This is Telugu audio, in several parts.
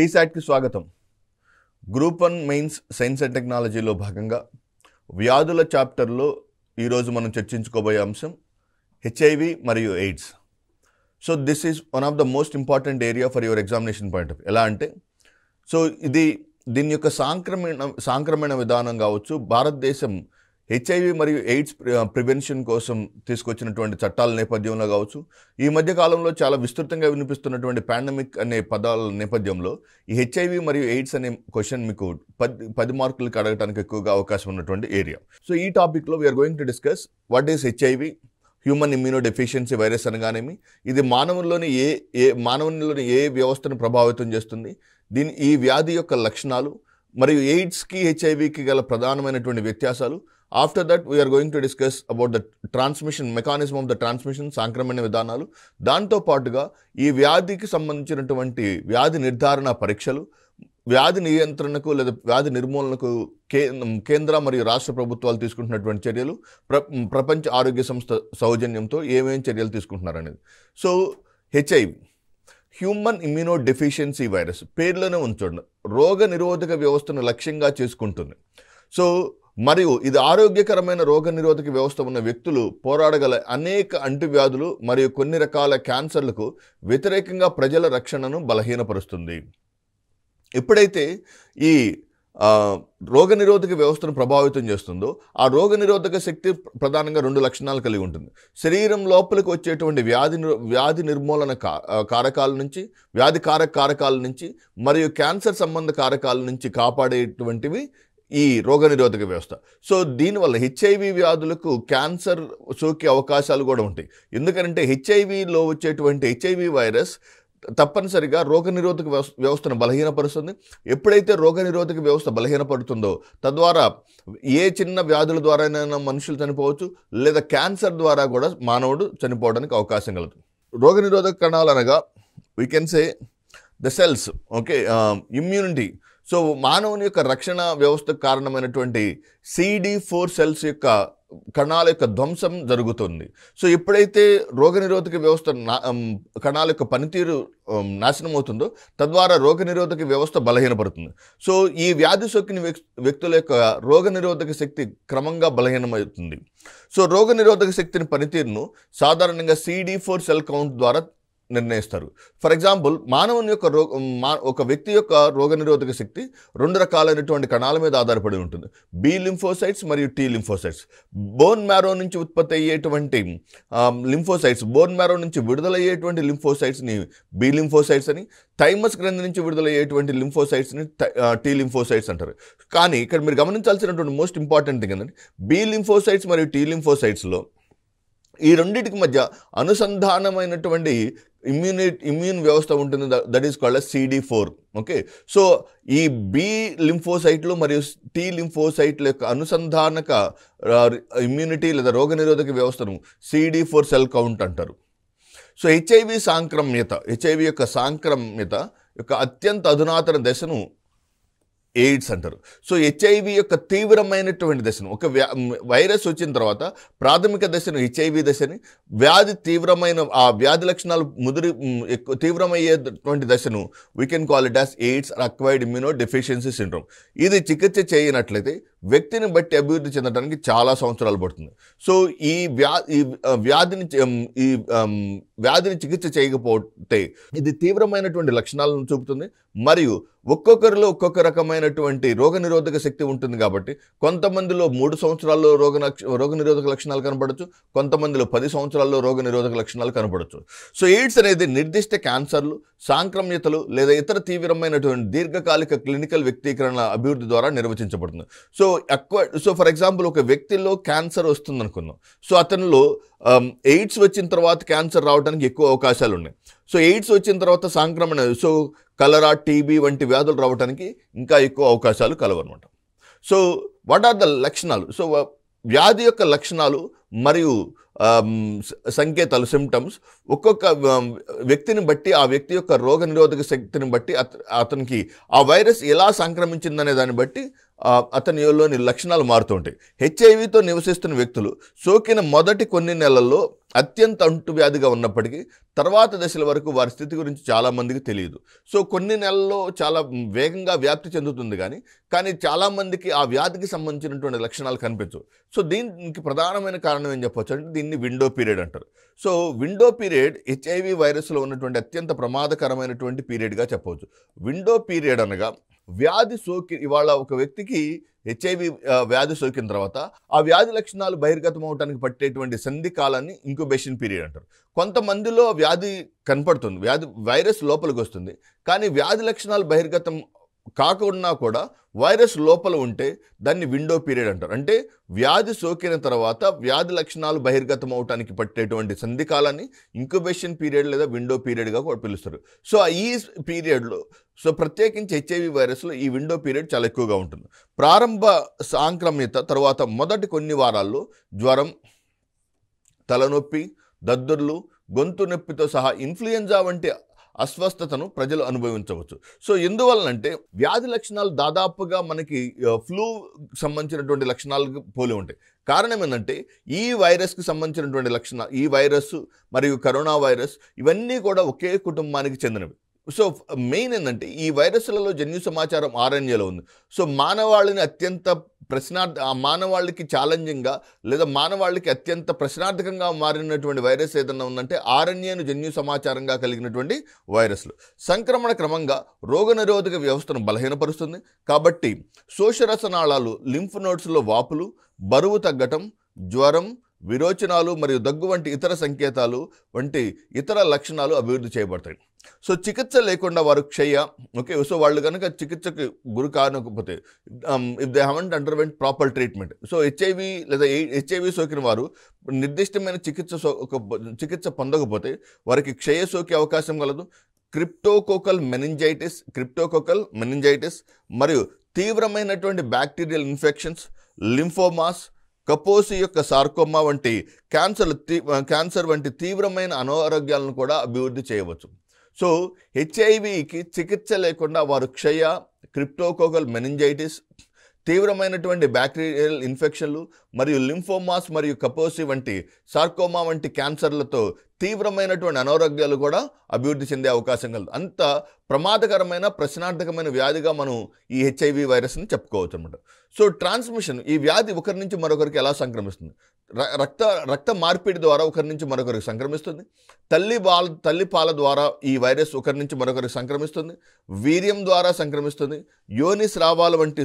టీశాట్కి స్వాగతం group one mains science and టెక్నాలజీలో భాగంగా వ్యాధుల చాప్టర్లో ఈరోజు మనం చర్చించుకోబోయే అంశం హెచ్ఐవి మరియు AIDS so this is one of the most important area for your examination point of ఎలా అంటే సో ఇది దీని యొక్క సాంక్రమణ సాంక్రమణ విధానం కావచ్చు భారతదేశం హెచ్ఐవి మరియు ఎయిడ్స్ ప్రివెన్షన్ కోసం తీసుకొచ్చినటువంటి చట్టాల నేపథ్యంలో కావచ్చు ఈ మధ్య కాలంలో చాలా విస్తృతంగా వినిపిస్తున్నటువంటి పాండమిక్ అనే పదాల నేపథ్యంలో ఈ హెచ్ఐవి మరియు ఎయిడ్స్ అనే క్వశ్చన్ మీకు పది పది మార్కులకి అడగడానికి ఎక్కువగా అవకాశం ఉన్నటువంటి ఏరియా సో ఈ టాపిక్లో we are going to discuss what is HIV human immunodeficiency virus అనగానేమి ఇది మానవుల్లోని ఏ ఏ మానవునిలోని ఏ వ్యవస్థను ప్రభావితం చేస్తుంది దీని ఈ వ్యాధి యొక్క లక్షణాలు మరియు ఎయిడ్స్కి హెచ్ఐవికి గల ప్రధానమైనటువంటి వ్యత్యాసాలు after that we are going to discuss about the transmission mechanism of the transmission సాంక్రమణ విధానాలు దాంతో పాటుగా ఈ వ్యాధికి సంబంధించినటువంటి వ్యాధి నిర్ధారణ పరీక్షలు వ్యాధి నియంత్రణకు లేదా వ్యాధి నిర్మూలనకు కేంద్ర మరియు రాష్ట్ర ప్రభుత్వాలు తీసుకుంటున్నటువంటి చర్యలు ప్ర ప్రపంచ ఆరోగ్య సంస్థ సౌజన్యంతో ఏమేమి చర్యలు తీసుకుంటున్నారనేది so HIV human immunodeficiency virus పేర్లోనే ఉంచండి రోగ నిరోధక వ్యవస్థను లక్ష్యంగా చేసుకుంటుంది సో మరియు ఇది ఆరోగ్యకరమైన రోగనిరోధక వ్యవస్థ ఉన్న వ్యక్తులు పోరాడగల అనేక అంటువ్యాధులు మరియు కొన్ని రకాల క్యాన్సర్లకు వ్యతిరేకంగా ప్రజల రక్షణను బలహీనపరుస్తుంది ఎప్పుడైతే ఈ రోగనిరోధక వ్యవస్థను ప్రభావితం చేస్తుందో ఆ రోగనిరోధక శక్తి ప్రధానంగా రెండు లక్షణాలు కలిగి ఉంటుంది శరీరం లోపలికి వచ్చేటువంటి వ్యాధి వ్యాధి నిర్మూలన కారకాల నుంచి వ్యాధి కారక కారకాల నుంచి మరియు క్యాన్సర్ సంబంధ కారకాల నుంచి కాపాడేటువంటివి ఈ రోగనిరోధక వ్యవస్థ సో దీనివల్ల హెచ్ఐవి వ్యాధులకు క్యాన్సర్ సోకే అవకాశాలు కూడా ఉంటాయి ఎందుకంటే హెచ్ఐవిలో వచ్చేటువంటి హెచ్ఐవి వైరస్ తప్పనిసరిగా రోగనిరోధక వ్యవస్థను బలహీనపరుస్తుంది ఎప్పుడైతే రోగనిరోధక వ్యవస్థ బలహీనపడుతుందో తద్వారా ఏ చిన్న వ్యాధుల ద్వారానైనా మనుషులు చనిపోవచ్చు లేదా క్యాన్సర్ ద్వారా కూడా మానవుడు చనిపోవడానికి అవకాశం కలదు రోగనిరోధక కణాలు అనగా we can say the cells okay immunity so మానవుని యొక్క రక్షణ వ్యవస్థకు కారణమైనటువంటి సిడి ఫోర్ సెల్స్ యొక్క కణాల యొక్క ధ్వంసం జరుగుతుంది సో ఎప్పుడైతే రోగనిరోధక వ్యవస్థ కణాల యొక్క పనితీరు నాశనం అవుతుందో తద్వారా రోగనిరోధక వ్యవస్థ బలహీనపడుతుంది సో ఈ వ్యాధి సోకిన వ్యక్తుల యొక్క రోగనిరోధక శక్తి క్రమంగా బలహీనమవుతుంది సో రోగనిరోధక శక్తిని పనితీరును సాధారణంగా సిడి ఫోర్ సెల్ కౌంట్ ద్వారా నిర్ణయిస్తారు ఫర్ ఎగ్జాంపుల్ మానవుని యొక్క రో ఒక వ్యక్తి యొక్క రోగనిరోధక శక్తి రెండు రకాలైనటువంటి కణాల మీద ఆధారపడి ఉంటుంది బి లింఫోసైట్స్ మరియు టీ లింఫోసైట్స్ బోన్ మ్యారో నుంచి ఉత్పత్తి అయ్యేటువంటి లింఫోసైట్స్ బోన్ మ్యారో నుంచి విడుదలయ్యేటువంటి లింఫోసైట్స్ని బి లింఫోసైట్స్ అని థైమస్ గ్రంథి నుంచి విడుదలయ్యేటువంటి లింఫోసైట్స్ని టీ లింఫోసైట్స్ అంటారు కానీ ఇక్కడ మీరు గమనించాల్సినటువంటి మోస్ట్ ఇంపార్టెంట్ థింగ్ ఏంటంటే బి లింఫోసైట్స్ మరియు టీ లింఫోసైట్స్లో ఈ రెండింటికి మధ్య అనుసంధానమైనటువంటి immunity immune vyavastha that is called as cd4 okay so ee b lymphocyte lo mariyu t lymphocyte lo anusandhanaka uh, immunity the roga nirodhaka vyavasthanu cd4 cell count antaru so hiv sankramyata hiv yokka sankramyata yokka atyanta adunathana deshanu AIDS అంటారు సో హెచ్ఐవి యొక్క తీవ్రమైనటువంటి దశను ఒక వైరస్ వచ్చిన తర్వాత ప్రాథమిక దశను హెచ్ఐవి దశని వ్యాధి తీవ్రమైన ఆ వ్యాధి లక్షణాలు ముదిరి ఎక్కువ తీవ్రమయ్యేటువంటి దశను we can call it as AIDS acquired immunodeficiency syndrome ఇది చికిత్స చేయనట్లయితే వ్యక్తిని బట్టి అభివృద్ధి చెందడానికి చాలా సంవత్సరాలు పడుతుంది సో ఈ వ్యా ఈ వ్యాధిని ఈ వ్యాధిని చికిత్స చేయకపోతే ఇది తీవ్రమైనటువంటి లక్షణాలను చూపుతుంది మరియు ఒక్కొక్కరిలో ఒక్కొక్క రకమైనటువంటి రోగనిరోధక శక్తి ఉంటుంది కాబట్టి కొంతమందిలో మూడు సంవత్సరాల్లో రోగ నిరోధక లక్షణాలు కనపడచ్చు కొంతమందిలో పది సంవత్సరాల్లో నిరోధక లక్షణాలు కనపడచ్చు సో ఎయిడ్స్ అనేది నిర్దిష్ట క్యాన్సర్లు సాంక్రమ్యతలు లేదా ఇతర తీవ్రమైనటువంటి దీర్ఘకాలిక క్లినికల్ వ్యక్తీకరణల అభివృద్ధి ద్వారా నిర్వచించబడుతుంది సో ఎక్కువ సో ఫర్ ఎగ్జాంపుల్ ఒక వ్యక్తిలో క్యాన్సర్ వస్తుంది అనుకుందాం సో అతనిలో ఎయిడ్స్ వచ్చిన తర్వాత క్యాన్సర్ రావడానికి ఎక్కువ అవకాశాలు ఉన్నాయి సో ఎయిడ్స్ వచ్చిన తర్వాత సాంక్రమణ సో కలరా టీబీ వంటి వ్యాధులు రావడానికి ఇంకా ఎక్కువ అవకాశాలు కలవన్నమాట సో వాట్ ఆర్ ద లక్షణాలు సో వ్యాధి యొక్క లక్షణాలు మరియు సంకేతాలు సిమ్టమ్స్ ఒక్కొక్క వ్యక్తిని బట్టి ఆ వ్యక్తి యొక్క రోగ నిరోధక శక్తిని బట్టి అత అతనికి ఆ వైరస్ ఎలా సంక్రమించిందనే దాన్ని బట్టి అతనిలోని లక్షణాలు మారుతూ ఉంటాయి హెచ్ఐవితో నివసిస్తున్న వ్యక్తులు సోకిన మొదటి కొన్ని నెలల్లో అత్యంత అంటు వ్యాధిగా ఉన్నప్పటికీ తర్వాత దశల వరకు వారి స్థితి గురించి చాలామందికి తెలియదు సో కొన్ని నెలల్లో చాలా వేగంగా వ్యాప్తి చెందుతుంది కానీ కానీ చాలామందికి ఆ వ్యాధికి సంబంధించినటువంటి లక్షణాలు కనిపించవు సో దీనికి ప్రధానమైన కారణం ఏం చెప్పవచ్చు అంటే దీన్ని విండో పీరియడ్ అంటారు సో విండో పీరియడ్ హెచ్ఐవి వైరస్లో ఉన్నటువంటి అత్యంత ప్రమాదకరమైనటువంటి పీరియడ్గా చెప్పవచ్చు విండో పీరియడ్ అనగా వ్యాధి సోకి ఇవాళ ఒక వ్యక్తికి హెచ్ఐవి వ్యాధి సోకిన తర్వాత ఆ వ్యాధి లక్షణాలు బహిర్గతం అవడానికి పట్టేటువంటి సంధి కాలాన్ని ఇంక్యుబేషన్ పీరియడ్ అంటారు కొంతమందిలో వ్యాధి కనపడుతుంది వ్యాధి వైరస్ లోపలికి వస్తుంది కానీ వ్యాధి లక్షణాలు బహిర్గతం కాకుండా కూడా వైరస్ లోపల ఉంటే దాన్ని విండో పీరియడ్ అంటారు అంటే వ్యాధి సోకిన తర్వాత వ్యాధి లక్షణాలు బహిర్గతం అవటానికి పట్టేటువంటి సంధికాలాన్ని ఇంక్యుబేషన్ పీరియడ్ లేదా విండో పీరియడ్గా కూడా పిలుస్తారు సో ఈ పీరియడ్లో సో ప్రత్యేకించి హెచ్ఐవి వైరస్లో ఈ విండో పీరియడ్ చాలా ఎక్కువగా ఉంటుంది ప్రారంభ సాంక్రమ్యత తర్వాత మొదటి కొన్ని వారాల్లో జ్వరం తలనొప్పి దద్దుర్లు గొంతు నొప్పితో సహా ఇన్ఫ్లుయెంజా వంటి అస్వస్థతను ప్రజలు అనుభవించవచ్చు సో ఎందువలనంటే వ్యాధి లక్షణాలు దాదాపుగా మనకి ఫ్లూ సంబంధించినటువంటి లక్షణాలకు పోలి ఉంటాయి కారణం ఏంటంటే ఈ వైరస్కి సంబంధించినటువంటి లక్షణాలు ఈ వైరస్ మరియు కరోనా వైరస్ ఇవన్నీ కూడా ఒకే కుటుంబానికి చెందినవి సో మెయిన్ ఏంటంటే ఈ వైరస్లలో జన్యు సమాచారం ఆర్ఎన్ఏలో ఉంది సో మానవాళిని అత్యంత ప్రశ్నార్థ మానవాళికి ఛాలెంజింగ్గా లేదా మానవాళికి అత్యంత ప్రశ్నార్థకంగా మారినటువంటి వైరస్ ఏదన్నా ఉందంటే ఆర్ఎన్ఏను జన్యు సమాచారంగా కలిగినటువంటి వైరస్లు సంక్రమణ క్రమంగా రోగనిరోధక వ్యవస్థను బలహీనపరుస్తుంది కాబట్టి శోషరసనాళాలు లింఫ్ నోట్స్లో వాపులు బరువు తగ్గటం జ్వరం విరోచనాలు మరియు దగ్గు వంటి ఇతర సంకేతాలు వంటి ఇతర లక్షణాలు అభివృద్ధి చేయబడతాయి సో చికిత్స లేకుండా వారు క్షయ ఓకే సో వాళ్ళు కనుక చికిత్సకు గురి కానకపోతే if they haven't underwent proper treatment so HIV లేదా హెచ్ఐవి సోకిన వారు నిర్దిష్టమైన చికిత్స సో చికిత్స పొందకపోతే వారికి క్షయ సోకే అవకాశం కలదు క్రిప్టోకోకల్ మెనింజైటిస్ క్రిప్టోకోకల్ మెనింజైటిస్ మరియు తీవ్రమైనటువంటి బ్యాక్టీరియల్ ఇన్ఫెక్షన్స్ లింఫోమాస్ కపోసి యొక్క సార్కోమా వంటి క్యాన్సర్ క్యాన్సర్ వంటి తీవ్రమైన అనారోగ్యాలను కూడా అభివృద్ధి చేయవచ్చు సో హెచ్ఐవికి చికిత్స లేకుండా వారు క్షయ క్రిప్టోకోకల్ మెనింజైటిస్ తీవ్రమైనటువంటి బ్యాక్టీరియల్ ఇన్ఫెక్షన్లు మరియు లింఫోమాస్ మరియు కపోసి వంటి సార్కోమా వంటి క్యాన్సర్లతో తీవ్రమైనటువంటి అనారోగ్యాలు కూడా అభివృద్ధి చెందే అవకాశం కలదు అంత ప్రమాదకరమైన ప్రశ్నార్థకమైన వ్యాధిగా మనం ఈ హెచ్ఐవి వైరస్ని చెప్పుకోవచ్చు అనమాట సో ట్రాన్స్మిషన్ ఈ వ్యాధి ఒకరి నుంచి మరొకరికి ఎలా సంక్రమిస్తుంది రక్త రక్త మార్పిడి ద్వారా ఒకరి నుంచి మరొకరికి సంక్రమిస్తుంది తల్లి బాల తల్లి పాల ద్వారా ఈ వైరస్ ఒకరి నుంచి మరొకరికి సంక్రమిస్తుంది వీర్యం ద్వారా సంక్రమిస్తుంది యోని స్రావాల వంటి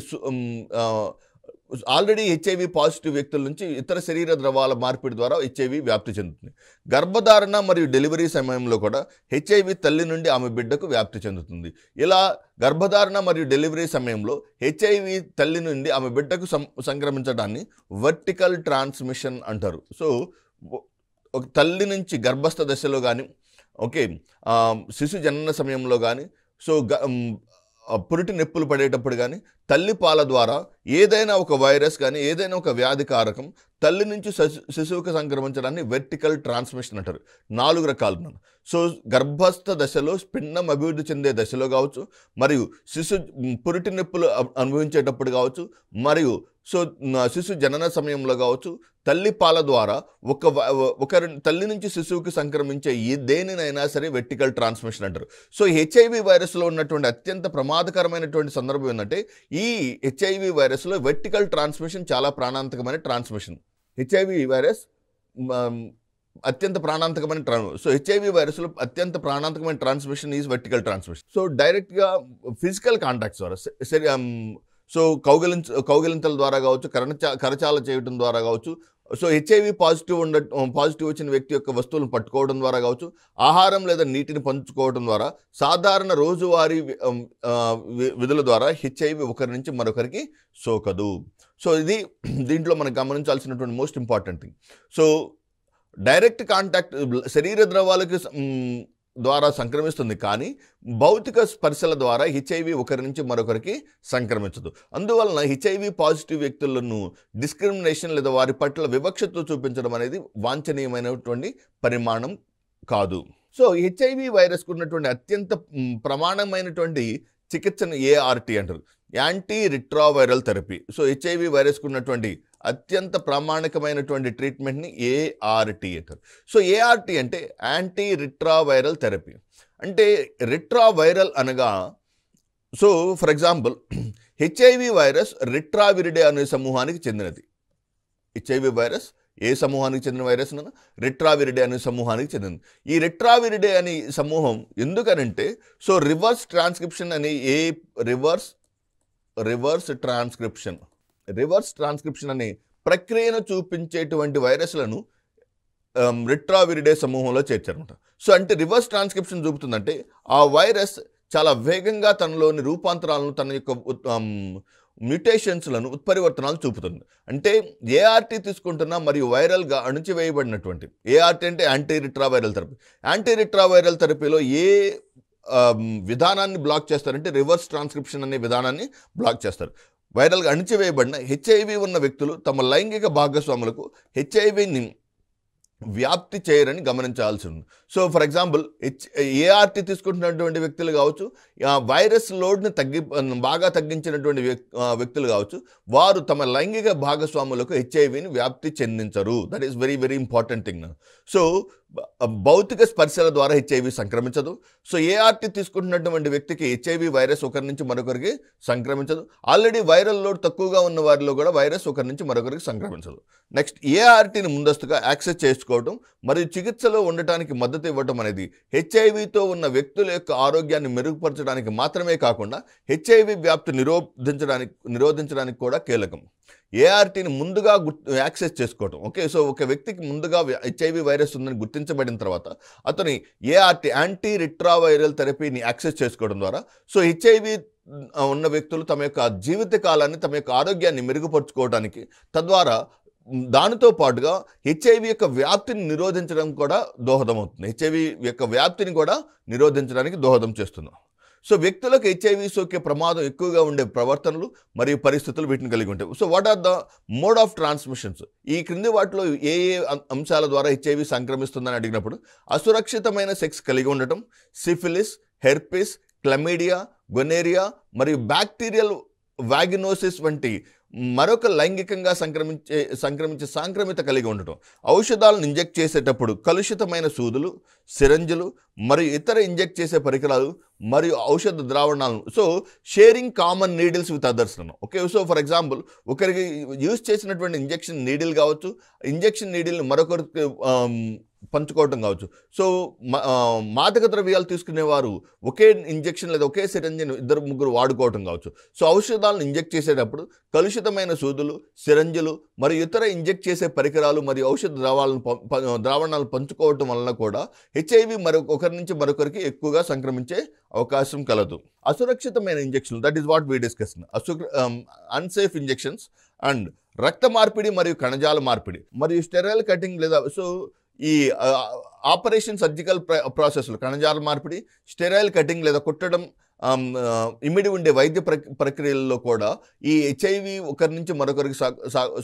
ఆల్రెడీ హెచ్ఐవి పాజిటివ్ వ్యక్తుల నుంచి ఇతర శరీర ద్రవాల మార్పిడి ద్వారా హెచ్ఐవి వ్యాప్తి చెందుతుంది గర్భధారణ మరియు డెలివరీ సమయంలో కూడా హెచ్ఐవి తల్లి నుండి ఆమె బిడ్డకు వ్యాప్తి చెందుతుంది ఇలా గర్భధారణ మరియు డెలివరీ సమయంలో హెచ్ఐవి తల్లి నుండి ఆమె బిడ్డకు సంక్రమించడాన్ని వర్టికల్ ట్రాన్స్మిషన్ అంటారు సో ఒక తల్లి నుంచి గర్భస్థ దశలో కానీ ఓకే శిశు జనన సమయంలో కానీ సో పురిటి నొప్పులు పడేటప్పుడు కానీ తల్లి పాల ద్వారా ఏదైనా ఒక వైరస్ కానీ ఏదైనా ఒక వ్యాధి కారకం తల్లి నుంచి శిశువుకి సంక్రమించడాన్ని వెర్టికల్ ట్రాన్స్మిషన్ అంటారు నాలుగు రకాలు సో గర్భస్థ దశలో స్పిన్నం అభివృద్ధి చెందే దశలో కావచ్చు మరియు శిశు పురిటి నొప్పులు అనుభవించేటప్పుడు కావచ్చు మరియు సో శిశు జనన సమయంలో కావచ్చు తల్లి పాల ద్వారా ఒక ఒక తల్లి నుంచి శిశువుకి సంక్రమించే ఏ దేనినైనా సరే వెర్టికల్ ట్రాన్స్మిషన్ అంటారు సో హెచ్ఐవి వైరస్లో ఉన్నటువంటి అత్యంత ప్రమాదకరమైనటువంటి సందర్భం ఏంటంటే ఈ హెచ్ఐవి వైరస్లో వెర్టికల్ ట్రాన్స్మిషన్ చాలా ప్రాణాంతకమైన ట్రాన్స్మిషన్ హెచ్ఐవి వైరస్ అత్యంత ప్రాణాంతకమైన ట్రాన్ సో హెచ్ఐవి వైరస్లో అత్యంత ప్రాణాంతకమైన transmission is vertical transmission so డైరెక్ట్గా ఫిజికల్ కాంటాక్ట్స్ ద్వారా సరే సో కౌగిలించ కౌగిలింతల ద్వారా కావచ్చు కరణ కరచాల చేయటం ద్వారా కావచ్చు సో హెచ్ఐవి పాజిటివ్ ఉండ పాజిటివ్ వచ్చిన వ్యక్తి యొక్క వస్తువులను పట్టుకోవడం ద్వారా కావచ్చు ఆహారం లేదా నీటిని పంచుకోవడం ద్వారా సాధారణ రోజువారీ విధుల ద్వారా హెచ్ఐవి ఒకరి నుంచి మరొకరికి సోకదు సో ఇది దీంట్లో మనం గమనించాల్సినటువంటి most important thing so direct contact శరీర ద్రవాలకి ద్వారా సంక్రమిస్తుంది కానీ భౌతిక స్పర్శల ద్వారా హెచ్ఐవి ఒకరి నుంచి మరొకరికి సంక్రమించదు అందువలన హెచ్ఐవి పాజిటివ్ వ్యక్తులను డిస్క్రిమినేషన్ లేదా వారి పట్ల వివక్షతో చూపించడం అనేది వాంఛనీయమైనటువంటి పరిమాణం కాదు సో హెచ్ఐవి వైరస్కు ఉన్నటువంటి అత్యంత ప్రమాణమైనటువంటి చికిత్సను ఏఆర్టీ అంటారు anti viral therapy so HIV వైరస్కు ఉన్నటువంటి అత్యంత ప్రామాణికమైనటువంటి ట్రీట్మెంట్ని ఏఆర్టీ అంటారు సో ఏఆర్టీ అంటే యాంటీ రిట్రావైరల్ థెరపీ అంటే రిట్రావైరల్ అనగా so for example HIV virus Retroviridae అనే సమూహానికి చెందినది హెచ్ఐవి వైరస్ ఏ సమూహానికి చెందిన వైరస్ అన్న రెట్రావిరిడే అనే సమూహానికి చెందింది ఈ రెట్రావిరిడే అనే సమూహం ఎందుకనంటే సో రివర్స్ ట్రాన్స్క్రిప్షన్ అని a reverse reverse transcription reverse transcription అనే ప్రక్రియను చూపించేటువంటి వైరస్లను రిట్రావిరిడే సమూహంలో చేర్చారనమాట సో అంటే రివర్స్ ట్రాన్స్క్రిప్షన్ చూపుతుందంటే ఆ వైరస్ చాలా వేగంగా తనలోని రూపాంతరాలను తన యొక్క మ్యూటేషన్స్లను ఉత్పరివర్తనాలు చూపుతుంది అంటే ఏఆర్టీ తీసుకుంటున్న మరియు వైరల్గా అణిచివేయబడినటువంటి ఏఆర్టీ అంటే anti retroviral therapy anti retroviral థెరపీలో ఏ విధానాన్ని బ్లాక్ చేస్తారంటే రివర్స్ ట్రాన్స్క్రిప్షన్ అనే విధానాన్ని బ్లాక్ చేస్తారు వైరల్గా అణిచివేయబడిన హెచ్ఐవి ఉన్న వ్యక్తులు తమ లైంగిక భాగస్వాములకు హెచ్ఐవిని వ్యాప్తి చేయరని గమనించాల్సి ఉంది so for example H ART తీసుకుంటున్నటువంటి వ్యక్తులు కావచ్చు వైరస్ లోడ్ని తగ్గి బాగా తగ్గించినటువంటి వ్యక్తులు కావచ్చు వారు తమ లైంగిక భాగస్వాములకు హెచ్ఐవిని వ్యాప్తి చెందించరు that is very very important thing so భౌతిక స్పర్శల ద్వారా హెచ్ఐవి సంక్రమించదు సో ఏఆర్టీ తీసుకుంటున్నటువంటి వ్యక్తికి హెచ్ఐవి వైరస్ ఒకరి నుంచి మరొకరికి సంక్రమించదు ఆల్రెడీ వైరల్ లోడ్ తక్కువగా ఉన్న వారిలో కూడా వైరస్ ఒకరి నుంచి మరొకరికి సంక్రమించదు నెక్స్ట్ ఏఆర్టీని ముందస్తుగా యాక్సెస్ చేసుకోవడం మరియు చికిత్సలో ఉండటానికి మద్దతు ఇవ్వడం అనేది హెచ్ఐవితో ఉన్న వ్యక్తుల యొక్క ఆరోగ్యాన్ని మెరుగుపరచడానికి మాత్రమే కాకుండా హెచ్ఐవి వ్యాప్తి నిరోధించడానికి నిరోధించడానికి కూడా కీలకం ఏఆర్టీని ముందుగా యాక్సెస్ చేసుకోవడం ఓకే సో ఒక వ్యక్తికి ముందుగా హెచ్ఐవి వైరస్ ఉందని గుర్తించబడిన తర్వాత అతని ఏఆర్టీ యాంటీ రిట్రావైరల్ థెరపీని యాక్సెస్ చేసుకోవడం ద్వారా సో హెచ్ఐవి ఉన్న వ్యక్తులు తమ యొక్క జీవిత కాలాన్ని తమ యొక్క ఆరోగ్యాన్ని మెరుగుపరుచుకోవడానికి తద్వారా దానితో పాటుగా హెచ్ఐవి యొక్క వ్యాప్తిని నిరోధించడం కూడా దోహదం అవుతుంది హెచ్ఐవి యొక్క వ్యాప్తిని కూడా నిరోధించడానికి దోహదం చేస్తున్నాం సో వ్యక్తులకు హెచ్ఐవి సోకే ప్రమాదం ఎక్కువగా ఉండే ప్రవర్తనలు మరియు పరిస్థితులు వీటిని కలిగి ఉంటాయి so what are the mode of transmissions ఈ క్రింది వాటిలో ఏ ఏ అంశాల ద్వారా హెచ్ఐవి సంక్రమిస్తుందని అడిగినప్పుడు అసురక్షితమైన సెక్స్ కలిగి ఉండటం సిఫిలిస్ హెర్పిస్ క్లమీడియా గొనేరియా మరియు బ్యాక్టీరియల్ వ్యాగినోసిస్ వంటి మరొక లైంగికంగా సంక్రమించే సంక్రమించే సాంక్రమిత కలిగి ఉండటం ఔషధాలను ఇంజెక్ట్ చేసేటప్పుడు కలుషితమైన సూదులు సిరంజులు మరియు ఇతర ఇంజెక్ట్ చేసే పరికరాలు మరియు ఔషధ ద్రావణాలను so sharing common needles with others అన్నాం ఓకే సో ఫర్ ఎగ్జాంపుల్ ఒకరికి యూజ్ చేసినటువంటి ఇంజెక్షన్ నీడిల్ కావచ్చు ఇంజెక్షన్ నీడిల్ని మరొకరికి పంచుకోవడం కావచ్చు సో మాదక ద్రవ్యాలు తీసుకునేవారు ఒకే ఇంజెక్షన్ లేదా ఒకే సిరంజిని ఇద్దరు ముగ్గురు వాడుకోవటం కావచ్చు సో ఔషధాలను ఇంజెక్ట్ చేసేటప్పుడు కలుషితమైన సూదులు సిరంజులు మరియు ఇతర ఇంజెక్ట్ చేసే పరికరాలు మరియు ఔషధ ద్రావాలను ద్రావణాలు పంచుకోవటం వలన కూడా హెచ్ఐవి మరొకరి ఒకరి నుంచి మరొకరికి ఎక్కువగా సంక్రమించే అవకాశం కలదు అసురక్షితమైన ఇంజెక్షన్లు that is what we discuss అసు అన్సేఫ్ ఇంజెక్షన్స్ అండ్ రక్త మార్పిడి మరియు కణజాల మార్పిడి మరియు స్టెరైల్ కటింగ్ లేదా సో ఈ ఆపరేషన్ సర్జికల్ ప్రాసెస్లు కణజాల మార్పిడి స్టెరాయిల్ కటింగ్ లేదా కుట్టడం ఇమిడి ఉండే వైద్య ప్రక్రియల్లో కూడా ఈ హెచ్ఐవి ఒకరి నుంచి మరొకరికి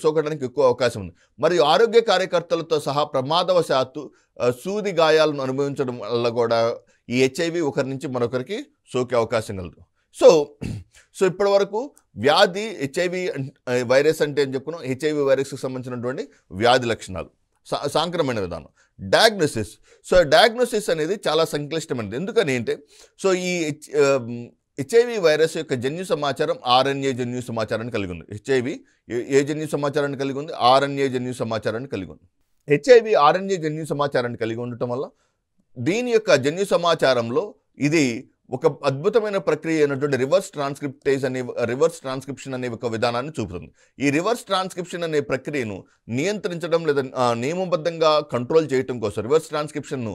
సోకడానికి ఎక్కువ అవకాశం ఉంది మరియు ఆరోగ్య కార్యకర్తలతో సహా ప్రమాదవశాత్తు సూది గాయాలను అనుభవించడం వల్ల కూడా ఈ హెచ్ఐవి ఒకరి నుంచి మరొకరికి సోకే అవకాశం కలదు సో సో ఇప్పటి వరకు వ్యాధి హెచ్ఐవి వైరస్ అంటే అని చెప్పుకున్నాం హెచ్ఐవి వైరస్కి సంబంధించినటువంటి వ్యాధి లక్షణాలు సాంక్రమైన విధానం డయాగ్నోసిస్ సో డయాగ్నోసిస్ అనేది చాలా సంక్లిష్టమైనది ఎందుకని అంటే సో ఈ హెచ్ఐవి వైరస్ యొక్క జన్యు సమాచారం ఆర్ఎన్ఏ జన్యు సమాచారాన్ని కలిగి ఉంది హెచ్ఐవి ఏ జన్యు సమాచారాన్ని కలిగి ఉంది ఆర్ఎన్ఏ జన్యు సమాచారాన్ని కలిగి ఉంది హెచ్ఐవి ఆర్ఎన్ఏ జన్యు సమాచారాన్ని కలిగి ఉండటం వల్ల దీని యొక్క జన్యు సమాచారంలో ఇది ఒక అద్భుతమైన ప్రక్రియ అయినటువంటి రివర్స్ ట్రాన్స్క్రిప్టేజ్ అనే రివర్స్ ట్రాన్స్క్రిప్షన్ అనే ఒక విధానాన్ని చూపుతుంది ఈ రివర్స్ ట్రాన్స్క్రిప్షన్ అనే ప్రక్రియను నియంత్రించడం లేదా నియమబద్ధంగా కంట్రోల్ చేయటం కోసం రివర్స్ ట్రాన్స్క్రిప్షన్ను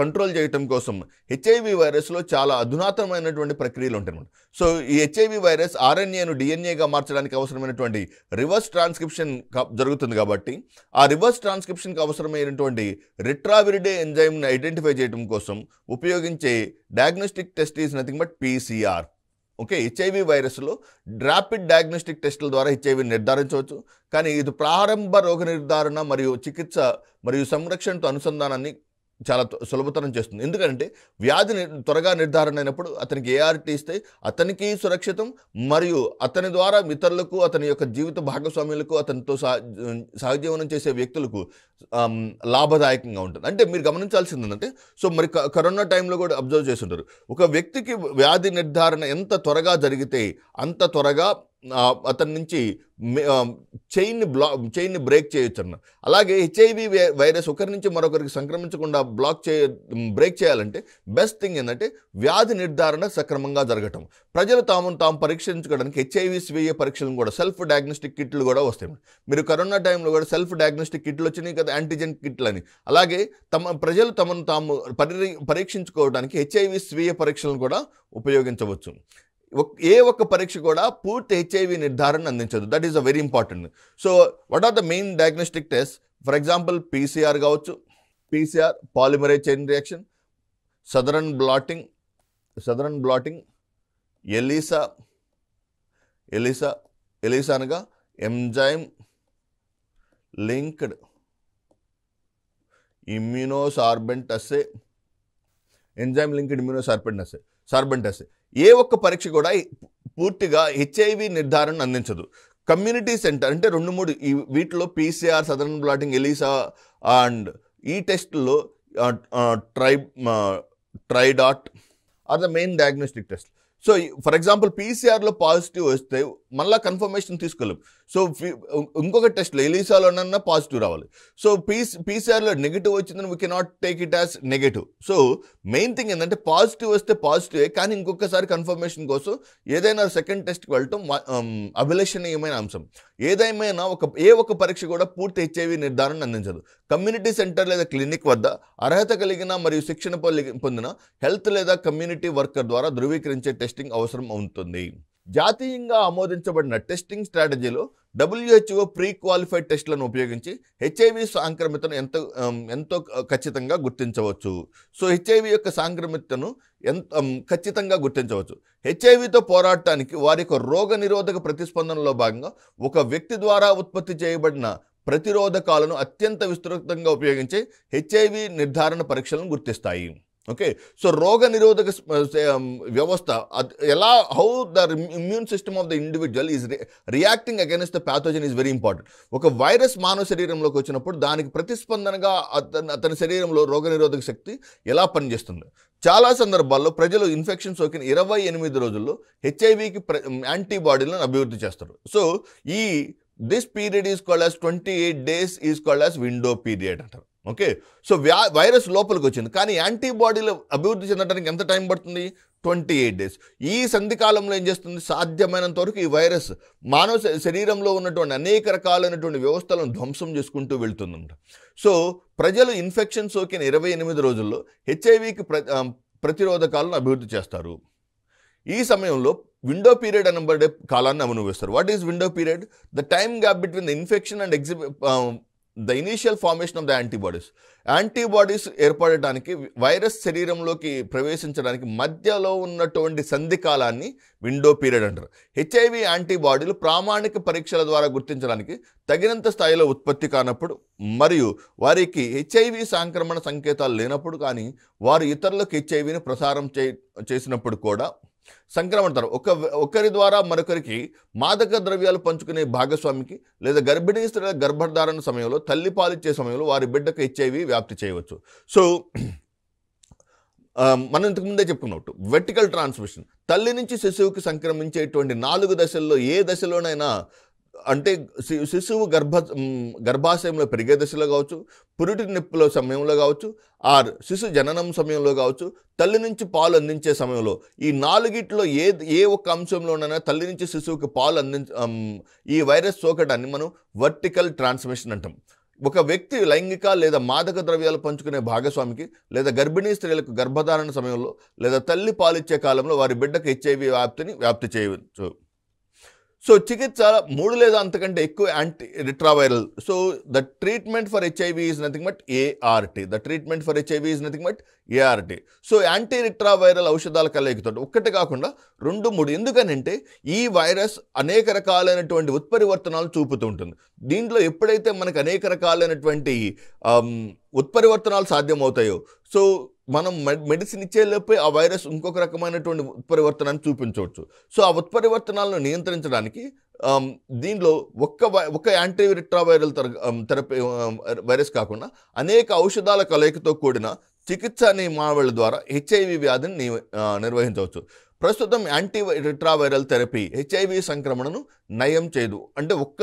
కంట్రోల్ చేయటం కోసం హెచ్ఐవి వైరస్లో చాలా అధునాతనమైనటువంటి ప్రక్రియలు ఉంటాయి సో ఈ హెచ్ఐవి వైరస్ ఆర్ఎన్ఏను డిఎన్ఏగా మార్చడానికి అవసరమైనటువంటి రివర్స్ ట్రాన్స్క్రిప్షన్ జరుగుతుంది కాబట్టి ఆ రివర్స్ ట్రాన్స్క్రిప్షన్కి అవసరమైనటువంటి రిట్రావిరిడే ఎంజైమ్ను ఐడెంటిఫై చేయడం కోసం ఉపయోగించే diagnostic test is nothing but PCR okay HIV వైరస్లో ర్యాపిడ్ డయాగ్నోస్టిక్ టెస్టుల ద్వారా హెచ్ఐవి నిర్ధారించవచ్చు కానీ ఇది ప్రారంభ రోగ నిర్ధారణ మరియు చికిత్స మరియు సంరక్షణతో అనుసంధానాన్ని చాలా సులభతరం చేస్తుంది ఎందుకంటే వ్యాధి త్వరగా నిర్ధారణ అయినప్పుడు అతనికి ఏఆర్టీ ఇస్తే అతనికి సురక్షితం మరియు అతని ద్వారా ఇతరులకు అతని యొక్క జీవిత భాగస్వామ్యులకు అతనితో సహజీవనం చేసే వ్యక్తులకు లాభదాయకంగా ఉంటుంది అంటే మీరు గమనించాల్సింది ఏంటంటే సో మరి కరోనా టైంలో కూడా అబ్జర్వ్ చేస్తుంటారు ఒక వ్యక్తికి వ్యాధి నిర్ధారణ ఎంత త్వరగా జరిగితే అంత త్వరగా అతని నుంచి చైన్ని బ్లా చైన్ని బ్రేక్ చేయొచ్చు అన్న అలాగే హెచ్ఐవి వైరస్ ఒకరి నుంచి మరొకరికి సంక్రమించకుండా బ్లాక్ చే బ్రేక్ చేయాలంటే బెస్ట్ థింగ్ ఏంటంటే వ్యాధి నిర్ధారణ సక్రమంగా జరగటం ప్రజలు తాము తాము పరీక్షించుకోవడానికి హెచ్ఐవి స్వీయ పరీక్షలను కూడా సెల్ఫ్ డయాగ్నోస్టిక్ కిట్లు కూడా వస్తాయి మీరు కరోనా టైంలో కూడా సెల్ఫ్ డయాగ్నోస్టిక్ కిట్లు వచ్చినాయి కదా యాంటీజెన్ కిట్లు అని అలాగే తమ ప్రజలు తమను తాము పరీక్షించుకోవడానికి హెచ్ఐవి స్వీయ పరీక్షలను కూడా ఉపయోగించవచ్చు ఏ ఒక్క పరీక్ష కూడా పూర్తి హెచ్ఐవి నిర్ధారణ అందించదు that is a very important so what are the main diagnostic test for example PCR కావచ్చు PCR polymerase chain reaction Southern blotting Southern blotting ELISA ELISA ELISA అనగా enzyme linked immunosorbent assay enzyme linked immunosorbent అసే సార్బెంట్ అసే ఏ ఒక్క పరీక్ష కూడా పూర్తిగా హెచ్ఐవి నిర్ధారణ అందించదు కమ్యూనిటీ సెంటర్ అంటే రెండు మూడు ఈ వీటిలో PCR Southern blotting ELISA and ఈ టెస్ట్లో tri tri dot are the main diagnostic test so for example పీసీఆర్లో పాజిటివ్ వస్తే మళ్ళీ కన్ఫర్మేషన్ తీసుకోలేము సో ఇంకొక టెస్ట్ టెస్ట్లో ఎలీసాలోనన్నా పాజిటివ్ రావాలి సో పీస్ పీసీఆర్లో నెగిటివ్ వచ్చిందని we cannot take it as negative so main thing ఏంటంటే పాజిటివ్ వస్తే పాజిటివే కానీ ఇంకొకసారి కన్ఫర్మేషన్ కోసం ఏదైనా సెకండ్ టెస్ట్కి వెళ్ళటం అభిలషణీయమైన అంశం ఏదేమైనా ఒక ఏ ఒక పరీక్ష కూడా పూర్తి హెచ్ఐవి నిర్ధారణ అందించదు కమ్యూనిటీ సెంటర్ లేదా క్లినిక్ వద్ద అర్హత కలిగిన మరియు శిక్షణ పొందిన హెల్త్ లేదా కమ్యూనిటీ వర్కర్ ద్వారా ధృవీకరించే టెస్టింగ్ అవసరం అవుతుంది జాతీయంగా ఆమోదించబడిన టెస్టింగ్ స్ట్రాటజీలో డబ్ల్యూహెచ్ఓ ప్రీ క్వాలిఫైడ్ టెస్టులను ఉపయోగించి హెచ్ఐవి సాంక్రమితను ఎంత ఎంతో ఖచ్చితంగా గుర్తించవచ్చు సో హెచ్ఐవి యొక్క సాంక్రమితను ఎంత ఖచ్చితంగా గుర్తించవచ్చు హెచ్ఐవితో పోరాడటానికి వారి యొక్క రోగ నిరోధక ప్రతిస్పందనలో భాగంగా ఒక వ్యక్తి ద్వారా ఉత్పత్తి చేయబడిన ప్రతిరోధకాలను అత్యంత విస్తృతంగా ఉపయోగించి హెచ్ఐవి నిర్ధారణ పరీక్షలను గుర్తిస్తాయి ఓకే సో రోగ నిరోధక వ్యవస్థ ఎలా how the immune system of the individual is reacting against the pathogen is very important ఒక వైరస్ మానవ శరీరంలోకి వచ్చినప్పుడు దానికి ప్రతిస్పందనగా అతని శరీరంలో రోగ శక్తి ఎలా పనిచేస్తుంది చాలా సందర్భాల్లో ప్రజలు ఇన్ఫెక్షన్ సోకిన ఇరవై ఎనిమిది రోజుల్లో హెచ్ఐవికి ప్ర యాంటీబాడీలను అభివృద్ధి చేస్తారు సో ఈ this period is called as twenty eight days is called as window period అంటారు ఓకే సో వ్యా వైరస్ లోపలికి వచ్చింది కానీ యాంటీబాడీలు అభివృద్ధి చెందడానికి ఎంత టైం పడుతుంది ట్వంటీ ఎయిట్ డేస్ ఈ సంధికాలంలో ఏం చేస్తుంది సాధ్యమైనంత వరకు ఈ వైరస్ మానవ శరీరంలో ఉన్నటువంటి అనేక రకాలైనటువంటి వ్యవస్థలను ధ్వంసం చేసుకుంటూ వెళ్తుందంట సో ప్రజలు ఇన్ఫెక్షన్ సోకిన ఇరవై ఎనిమిది రోజుల్లో హెచ్ఐవికి ప్రతిరోధకాలను అభివృద్ధి చేస్తారు ఈ సమయంలో విండో పీరియడ్ అనబడే కాలాన్ని అనుభవిస్తారు what is window period the time gap between the infection and ఎగ్జిబి the initial formation of the antibodies antibodies ఏర్పడటానికి వైరస్ శరీరంలోకి ప్రవేశించడానికి మధ్యలో ఉన్నటువంటి సంధి కాలాన్ని విండో పీరియడ్ అంటారు హెచ్ఐవి యాంటీబాడీలు ప్రామాణిక పరీక్షల ద్వారా గుర్తించడానికి తగినంత స్థాయిలో ఉత్పత్తి కానప్పుడు మరియు వారికి హెచ్ఐవి సంక్రమణ సంకేతాలు లేనప్పుడు కానీ వారు ఇతరులకు హెచ్ఐవిని ప్రసారం చేసినప్పుడు కూడా సంక్రమణతరం ఒక ఒకరి ద్వారా మరొకరికి మాదక ద్రవ్యాలు పంచుకునే భాగస్వామికి లేదా గర్భిణీ స్త్రీల గర్భధారణ సమయంలో తల్లి పాలిచ్చే సమయంలో వారి బిడ్డకు హెచ్ఐవి వ్యాప్తి చేయవచ్చు సో మనం ఇంతకుముందే చెప్పుకున్నట్టు వెర్టికల్ ట్రాన్స్మిషన్ తల్లి నుంచి శిశువుకి సంక్రమించేటువంటి నాలుగు దశల్లో ఏ దశలోనైనా అంటే శిశువు గర్భ గర్భాశయంలో పెరిగే దశలో కావచ్చు పురిటి నొప్పుల సమయంలో కావచ్చు ఆర్ శిశు జననం సమయంలో కావచ్చు తల్లి నుంచి పాలు అందించే సమయంలో ఈ నాలుగిట్లో ఏ ఏ ఒక్క అంశంలోనైనా తల్లి నుంచి శిశువుకి పాలు అందించ ఈ వైరస్ సోకడాన్ని మనం వర్టికల్ ట్రాన్స్మిషన్ అంటాం ఒక వ్యక్తి లైంగిక లేదా మాదక ద్రవ్యాలు పంచుకునే భాగస్వామికి లేదా గర్భిణీ స్త్రీలకు గర్భధారణ సమయంలో లేదా తల్లి పాలిచ్చే కాలంలో వారి బిడ్డకు హెచ్ఐవి వ్యాప్తిని వ్యాప్తి చేయవచ్చు సో చికిత్స మూడు లేదా అంతకంటే ఎక్కువ anti retroviral so the treatment for HIV is nothing but ART the treatment for HIV is nothing but ART so anti retroviral ఔషధాలు కలయికతోటి ఒక్కటి కాకుండా రెండు మూడు ఎందుకనంటే ఈ వైరస్ అనేక రకాలైనటువంటి ఉత్పరివర్తనాలు చూపుతూ ఉంటుంది దీంట్లో ఎప్పుడైతే మనకు అనేక రకాలైనటువంటి ఉత్పరివర్తనాలు సాధ్యమవుతాయో సో మనం మెడిసిన్ ఇచ్చేలోపే ఆ వైరస్ ఇంకొక రకమైనటువంటి ఉత్పరివర్తనాన్ని చూపించవచ్చు సో ఆ ఉత్పరివర్తనాలను నియంత్రించడానికి దీనిలో ఒక్క ఒక యాంటీ రిట్రావైరల్ థెరపీ వైరస్ కాకుండా అనేక ఔషధాల కలయికతో కూడిన చికిత్స నియమావళి ద్వారా హెచ్ఐవి వ్యాధిని నిర్వహించవచ్చు ప్రస్తుతం యాంటీ రిట్రావైరల్ థెరపీ హెచ్ఐవి సంక్రమణను నయం చేయదు అంటే ఒక్క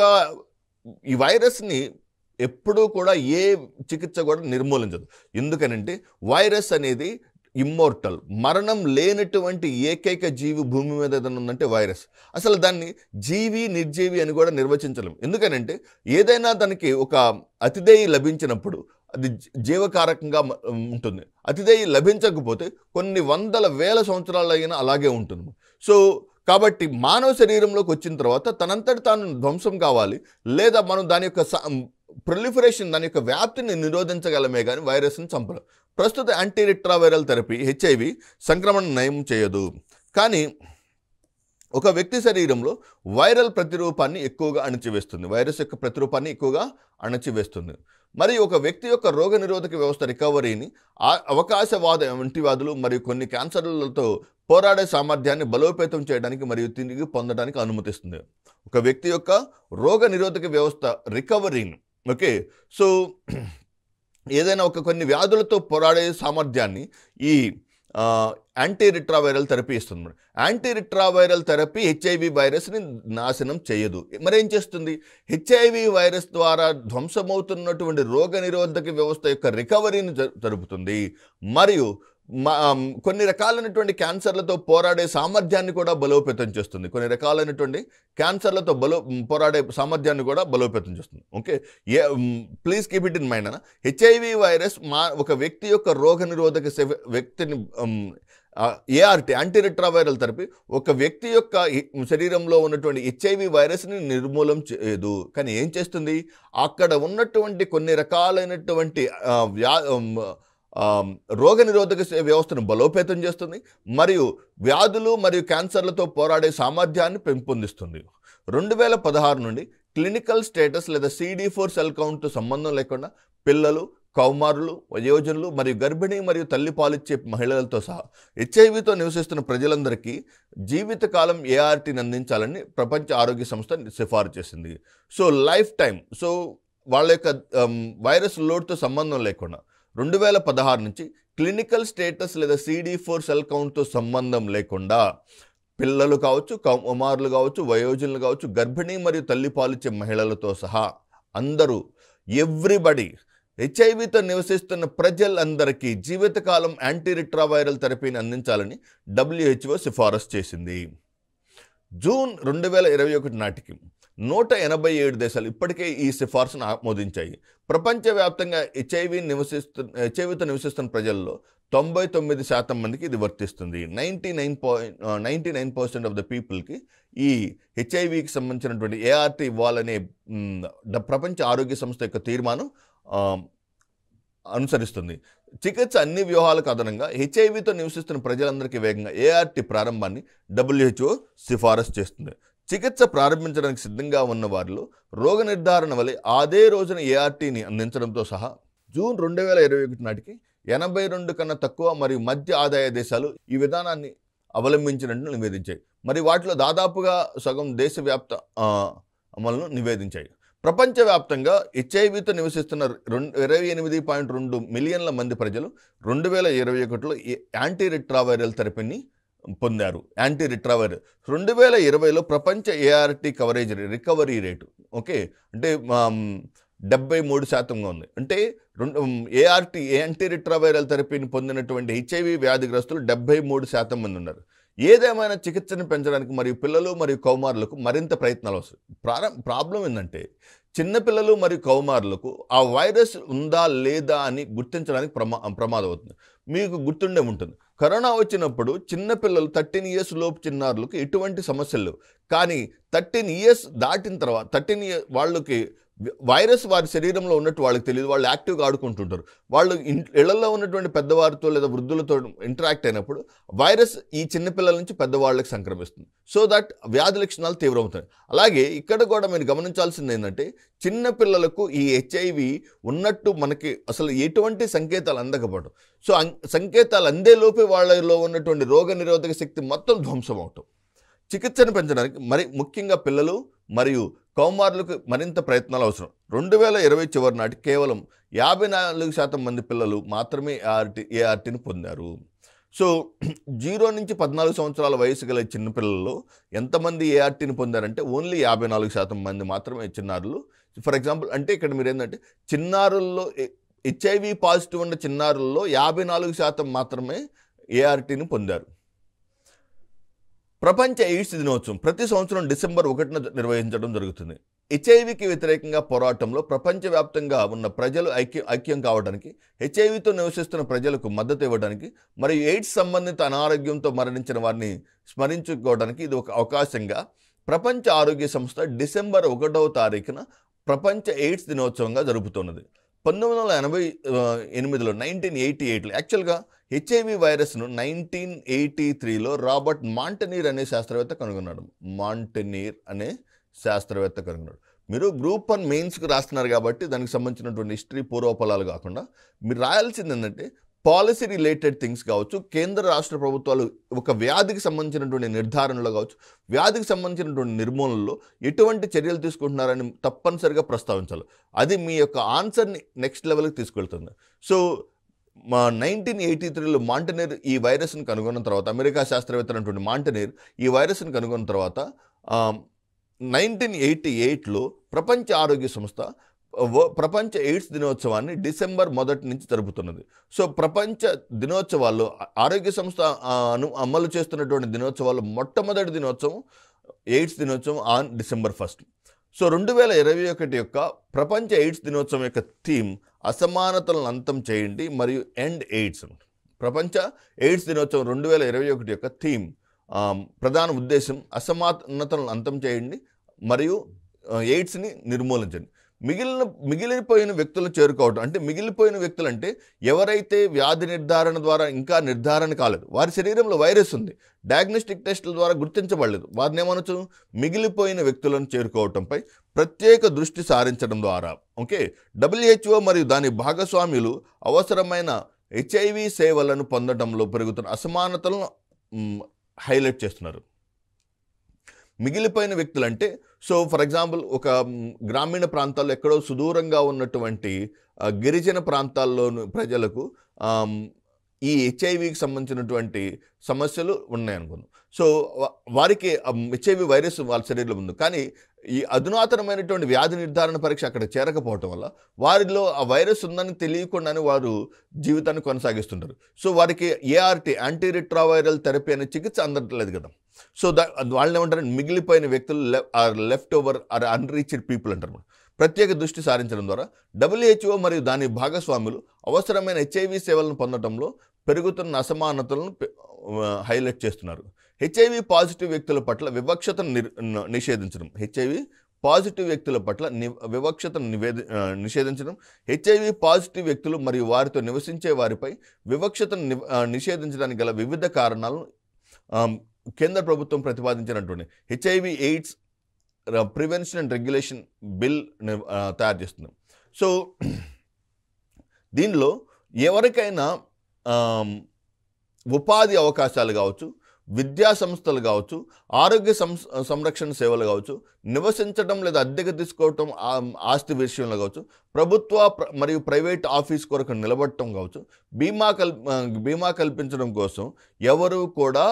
ఈ వైరస్ని ఎప్పుడూ కూడా ఏ చికిత్స కూడా నిర్మూలించదు ఎందుకనంటే వైరస్ అనేది ఇమ్మోర్టల్ మరణం లేనటువంటి ఏకైక జీవి భూమి మీద ఏదైనా ఉందంటే వైరస్ అసలు దాన్ని జీవి నిర్జీవి అని కూడా నిర్వచించలేము ఎందుకనంటే ఏదైనా దానికి ఒక అతిథేయి లభించినప్పుడు అది జీవకారకంగా ఉంటుంది అతిథేయి లభించకపోతే కొన్ని వందల వేల సంవత్సరాలు అయినా అలాగే ఉంటుంది సో కాబట్టి మానవ శరీరంలోకి వచ్చిన తర్వాత తనంతటి తాను ధ్వంసం కావాలి లేదా మనం దాని యొక్క ప్రొలిఫరేషన్ దాని యొక్క వ్యాప్తిని నిరోధించగలమే కానీ వైరస్ను చంపలేం ప్రస్తుత యాంటీ రిట్రావైరల్ థెరపీ హెచ్ఐవి సంక్రమణ నయం చేయదు కానీ ఒక వ్యక్తి శరీరంలో వైరల్ ప్రతిరూపాన్ని ఎక్కువగా అణచివేస్తుంది వైరస్ యొక్క ప్రతిరూపాన్ని ఎక్కువగా అణచివేస్తుంది మరి ఒక వ్యక్తి యొక్క రోగనిరోధక వ్యవస్థ రికవరీని అవకాశవాద వంటి వ్యాధులు మరియు కొన్ని క్యాన్సర్లతో పోరాడే సామర్థ్యాన్ని బలోపేతం చేయడానికి మరియు తిరిగి పొందడానికి అనుమతిస్తుంది ఒక వ్యక్తి యొక్క రోగనిరోధక వ్యవస్థ రికవరీని ఓకే సో ఏదైనా ఒక కొన్ని వ్యాధులతో పోరాడే సామర్థ్యాన్ని ఈ యాంటీ రిట్రావైరల్ థెరపీ ఇస్తుంది యాంటీ రిట్రావైరల్ థెరపీ హెచ్ఐవి వైరస్ని నాశనం చేయదు మరేం చేస్తుంది హెచ్ఐవి వైరస్ ద్వారా ధ్వంసమవుతున్నటువంటి రోగ నిరోధక వ్యవస్థ యొక్క రికవరీని జరుపుతుంది మరియు కొన్ని రకాలైనటువంటి క్యాన్సర్లతో పోరాడే సామర్థ్యాన్ని కూడా బలోపేతం చేస్తుంది కొన్ని రకాలైనటువంటి క్యాన్సర్లతో బలో పోరాడే సామర్థ్యాన్ని కూడా బలోపేతం చేస్తుంది okay a please keep it in mind అన్న హెచ్ఐవి వైరస్ మా ఒక వ్యక్తి యొక్క రోగ నిరోధక వ్యక్తిని ఏఆర్టీ యాంటీ వైరల్ థెరపీ ఒక వ్యక్తి యొక్క శరీరంలో ఉన్నటువంటి హెచ్ఐవి వైరస్ని నిర్మూలం చేయదు కానీ ఏం చేస్తుంది అక్కడ ఉన్నటువంటి కొన్ని రకాలైనటువంటి వ్యా రోగనిరోధక వ్యవస్థను బలోపేతం చేస్తుంది మరియు వ్యాధులు మరియు క్యాన్సర్లతో పోరాడే సామర్థ్యాన్ని పెంపొందిస్తుంది రెండు వేల పదహారు నుండి క్లినికల్ స్టేటస్ లేదా సిడీ ఫోర్ సెల్ కౌంట్తో సంబంధం లేకుండా పిల్లలు కౌమారులు వయోజనులు మరియు గర్భిణీ మరియు తల్లి పాలిచ్చే మహిళలతో సహా హెచ్ఐవితో నివసిస్తున్న ప్రజలందరికీ జీవితకాలం ఏఆర్టీని అందించాలని ప్రపంచ ఆరోగ్య సంస్థ సిఫారు చేసింది సో లైఫ్ టైం సో వాళ్ళ యొక్క వైరస్ లోడ్తో సంబంధం లేకుండా రెండు వేల పదహారు నుంచి క్లినికల్ స్టేటస్ లేదా సిడి ఫోర్ సెల్ కౌంట్తో సంబంధం లేకుండా పిల్లలు కావచ్చు కుమారులు కావచ్చు వయోజనులు కావచ్చు గర్భిణీ మరియు తల్లి పాలిచ్చే మహిళలతో సహా అందరూ ఎవ్రీబడి హెచ్ఐవితో నివసిస్తున్న ప్రజలందరికీ జీవితకాలం యాంటీ రిట్రావైరల్ థెరపీని అందించాలని డబ్ల్యూహెచ్ఓ సిఫారసు చేసింది జూన్ రెండు వేల ఇరవై ఒకటి నాటికి నూట ఎనభై ఏడు దేశాలు ఇప్పటికే ఈ సిఫార్సును ఆమోదించాయి ప్రపంచవ్యాప్తంగా హెచ్ఐవి నివసిస్తున్న హెచ్ఐవితో నివసిస్తున్న ప్రజల్లో తొంభై తొమ్మిది శాతం మందికి ఇది వర్తిస్తుంది ninety nine point ninety nine percent of the పీపుల్కి ఈ హెచ్ఐవికి సంబంధించినటువంటి ఏఆర్టీ ఇవ్వాలనే ప్రపంచ ఆరోగ్య సంస్థ యొక్క తీర్మానం అనుసరిస్తుంది చికిత్స అన్ని వ్యూహాలకు అదనంగా హెచ్ఐవితో నివసిస్తున్న ప్రజలందరికీ వేగంగా ఏఆర్టీ ప్రారంభాన్ని డబ్ల్యూహెచ్ఓ సిఫారసు చేస్తుంది చికిత్స ప్రారంభించడానికి సిద్ధంగా ఉన్న వారిలో రోగ నిర్ధారణ వలె అదే రోజున ఏఆర్టీని అందించడంతో సహా జూన్ రెండు వేల ఇరవై ఒకటి నాటికి ఎనభై రెండు కన్నా తక్కువ మరియు మధ్య ఆదాయ దేశాలు ఈ విధానాన్ని అవలంబించినట్లు నివేదించాయి మరి వాటిలో దాదాపుగా సగం దేశవ్యాప్త అమలును నివేదించాయి ప్రపంచవ్యాప్తంగా హెచ్ఐవితో నివసిస్తున్న రెండు ఇరవై ఎనిమిది పాయింట్ రెండు మిలియన్ల మంది ప్రజలు రెండు వేల ఇరవై ఒకటిలో యాంటీ రిట్రావైరల్ థెరపీని పొందారు యాంటీ రిట్రావైర్ రెండు వేల ఇరవైలో ప్రపంచ ART coverage recovery rate okay అంటే డెబ్బై మూడు శాతంగా ఉంది అంటే రెండు ఏఆర్టీ యాంటీ రిట్రావైరల్ థెరపీని పొందినటువంటి హెచ్ఐవి వ్యాధిగ్రస్తులు డెబ్బై మూడు శాతం మంది ఉన్నారు ఏదేమైనా చికిత్సను పెంచడానికి మరియు పిల్లలు మరియు కౌమారులకు మరింత ప్రయత్నాలు వస్తాయి ప్రారం ప్రాబ్లం ఏంటంటే చిన్నపిల్లలు మరియు కౌమారులకు ఆ వైరస్ ఉందా లేదా అని గుర్తించడానికి ప్రమా ప్రమాదం అవుతుంది మీకు గుర్తుండే ఉంటుంది కరోనా వచ్చినప్పుడు చిన్నపిల్లలు థర్టీన్ ఇయర్స్ లోపు చిన్నారులకు ఎటువంటి సమస్యలు కానీ థర్టీన్ ఇయర్స్ దాటిన తర్వాత థర్టీన్ ఇయర్ వాళ్ళకి వైరస్ వారి శరీరంలో ఉన్నట్టు వాళ్ళకి తెలియదు వాళ్ళు యాక్టివ్గా ఆడుకుంటుంటారు వాళ్ళు ఇళ్లలో ఉన్నటువంటి పెద్దవారితో లేదా వృద్ధులతో ఇంటరాక్ట్ అయినప్పుడు వైరస్ ఈ చిన్నపిల్లల నుంచి పెద్దవాళ్ళకి సంక్రమిస్తుంది సో దట్ వ్యాధి లక్షణాలు తీవ్రమవుతాయి అలాగే ఇక్కడ కూడా మీరు గమనించాల్సింది ఏంటంటే చిన్నపిల్లలకు ఈ హెచ్ఐవి ఉన్నట్టు మనకి అసలు ఎటువంటి సంకేతాలు అందకపోవడం సో సంకేతాలు అందేలోపే వాళ్ళలో ఉన్నటువంటి రోగ శక్తి మొత్తం ధ్వంసం అవటం చికిత్సను పెంచడానికి మరి ముఖ్యంగా పిల్లలు మరియు కౌమారులకు మరింత ప్రయత్నాలు అవసరం రెండు వేల ఇరవై చివరి నాటి కేవలం యాభై నాలుగు శాతం మంది పిల్లలు మాత్రమే ఏఆర్టీ ఏఆర్టీని పొందారు సో జీరో నుంచి పద్నాలుగు సంవత్సరాల వయసు గల చిన్నపిల్లలు ఎంతమంది ఏఆర్టీని పొందారంటే ఓన్లీ యాభై నాలుగు శాతం మంది మాత్రమే చిన్నారులు ఫర్ ఎగ్జాంపుల్ అంటే ఇక్కడ మీరు ఏంటంటే చిన్నారుల్లో హెచ్ఐవి పాజిటివ్ ఉన్న చిన్నారుల్లో యాభై నాలుగు శాతం మాత్రమే ఏఆర్టీని పొందారు ప్రపంచ ఎయిడ్స్ దినోత్సవం ప్రతి సంవత్సరం డిసెంబర్ ఒకటిన నిర్వహించడం జరుగుతుంది హెచ్ఐవికి వ్యతిరేకంగా పోరాటంలో ప్రపంచవ్యాప్తంగా ఉన్న ప్రజలు ఐక్యం ఐక్యం కావడానికి హెచ్ఐవితో నివసిస్తున్న ప్రజలకు మద్దతు ఇవ్వడానికి మరియు ఎయిడ్స్ సంబంధిత అనారోగ్యంతో మరణించిన వారిని స్మరించుకోవడానికి ఇది ఒక అవకాశంగా ప్రపంచ ఆరోగ్య సంస్థ డిసెంబర్ ఒకటవ తారీఖున ప్రపంచ ఎయిడ్స్ దినోత్సవంగా జరుపుతున్నది పంతొమ్మిది వందల ఎనభై ఎనిమిదిలో నైన్టీన్ ఎయిటీ ఎయిట్లో యాక్చువల్గా హెచ్ఐవి వైరస్ను నైన్టీన్ ఎయిటీ త్రీలో రాబర్ట్ మాంటనీర్ అనే శాస్త్రవేత్త కనుగొన్నాడు మాంటనీర్ అనే శాస్త్రవేత్త కనుగొన్నాడు మీరు గ్రూప్ వన్ మెయిన్స్కి రాస్తున్నారు కాబట్టి దానికి సంబంధించినటువంటి హిస్టరీ పూర్వపలాలు కాకుండా మీరు రాయాల్సింది ఏంటంటే పాలసీ రిలేటెడ్ థింగ్స్ కావచ్చు కేంద్ర రాష్ట్ర ప్రభుత్వాలు ఒక వ్యాధికి సంబంధించినటువంటి నిర్ధారణలో కావచ్చు వ్యాధికి సంబంధించినటువంటి నిర్మూలనలో ఎటువంటి చర్యలు తీసుకుంటున్నారని తప్పనిసరిగా ప్రస్తావించాలి అది మీ యొక్క ఆన్సర్ని నెక్స్ట్ లెవెల్కి తీసుకెళ్తుంది సో మా నైన్టీన్ ఎయిటీ త్రీలో మాంటనీర్ ఈ వైరస్ని కనుగొన్న తర్వాత అమెరికా శాస్త్రవేత్తలు అటువంటి మాంటనీర్ ఈ వైరస్ని కనుగొన్న తర్వాత నైన్టీన్ ఎయిటీ ఎయిట్లో ప్రపంచ ఆరోగ్య సంస్థ ప్రపంచ ఎయిడ్స్ దినోత్సవాన్ని డిసెంబర్ మొదటి నుంచి జరుపుతున్నది సో ప్రపంచ దినోత్సవాల్లో ఆరోగ్య సంస్థ అమలు చేస్తున్నటువంటి దినోత్సవాలు మొట్టమొదటి దినోత్సవం ఎయిడ్స్ దినోత్సవం ఆన్ డిసెంబర్ ఫస్ట్ సో రెండు వేల ఇరవై ఒకటి యొక్క ప్రపంచ ఎయిడ్స్ దినోత్సవం యొక్క థీమ్ అసమానతలను అంతం చేయండి మరియు ఎండ్ ఎయిడ్స్ ప్రపంచ ఎయిడ్స్ దినోత్సవం రెండు వేల ఇరవై ఒకటి యొక్క థీమ్ ప్రధాన ఉద్దేశం అసమానతలను అంతం చేయండి మరియు ఎయిడ్స్ని నిర్మూలించండి మిగిలిన మిగిలిపోయిన వ్యక్తులు చేరుకోవటం అంటే మిగిలిపోయిన వ్యక్తులు అంటే ఎవరైతే వ్యాధి నిర్ధారణ ద్వారా ఇంకా నిర్ధారణ కాలేదు వారి శరీరంలో వైరస్ ఉంది డయాగ్నోస్టిక్ టెస్టుల ద్వారా గుర్తించబడలేదు వారిని ఏమనొచ్చు మిగిలిపోయిన వ్యక్తులను చేరుకోవటంపై ప్రత్యేక దృష్టి సారించడం ద్వారా ఓకే డబ్ల్యూహెచ్ఓ మరియు దాని భాగస్వామ్యులు అవసరమైన హెచ్ఐవి సేవలను పొందడంలో పెరుగుతున్న అసమానతలను హైలైట్ చేస్తున్నారు మిగిలిపోయిన వ్యక్తులు అంటే సో ఫర్ ఎగ్జాంపుల్ ఒక గ్రామీణ ప్రాంతాల్లో ఎక్కడో సుదూరంగా ఉన్నటువంటి గిరిజన ప్రాంతాల్లో ప్రజలకు ఈ హెచ్ఐవికి సంబంధించినటువంటి సమస్యలు ఉన్నాయనుకుందాం సో వారికి హెచ్ఐవి వైరస్ వాళ్ళ శరీరంలో ఉంది కానీ ఈ అధునాతనమైనటువంటి వ్యాధి నిర్ధారణ పరీక్ష అక్కడ చేరకపోవటం వల్ల వారిలో ఆ వైరస్ ఉందని తెలియకుండానే వారు జీవితాన్ని కొనసాగిస్తుంటారు సో వారికి ఏఆర్టీ యాంటీ రిట్రావైరల్ థెరపీ అనే చికిత్స అందట్లేదు కదా సో వాళ్ళని ఏమంటారు మిగిలిపోయిన వ్యక్తులు or left over or unreached people అంటారు ప్రత్యేక దృష్టి సారించడం ద్వారా డబ్ల్యూహెచ్ఓ మరియు దాని భాగస్వాములు అవసరమైన హెచ్ఐవి సేవలను పొందడంలో పెరుగుతున్న అసమానతలను హైలైట్ చేస్తున్నారు హెచ్ఐవి పాజిటివ్ వ్యక్తుల పట్ల వివక్షతను నిషేధించడం హెచ్ఐవి పాజిటివ్ వ్యక్తుల పట్ల ని వివక్షతను నివేది నిషేధించడం హెచ్ఐవి పాజిటివ్ వ్యక్తులు మరియు వారితో నివసించే వారిపై వివక్షతను నిషేధించడానికి గల వివిధ కారణాలను కేంద్ర ప్రభుత్వం ప్రతిపాదించినటువంటి HIV AIDS prevention and regulation bill తయారు చేస్తుంది సో దీనిలో ఎవరికైనా ఉపాధి అవకాశాలు కావచ్చు విద్యా సంస్థలు కావచ్చు ఆరోగ్య సంరక్షణ సేవలు కావచ్చు నివసించడం లేదా అద్దెకు తీసుకోవటం ఆస్తి విషయంలో కావచ్చు ప్రభుత్వ మరియు ప్రైవేట్ ఆఫీస్ కొరకు నిలబడటం కావచ్చు బీమా కల్ బీమా కల్పించడం కోసం ఎవరు కూడా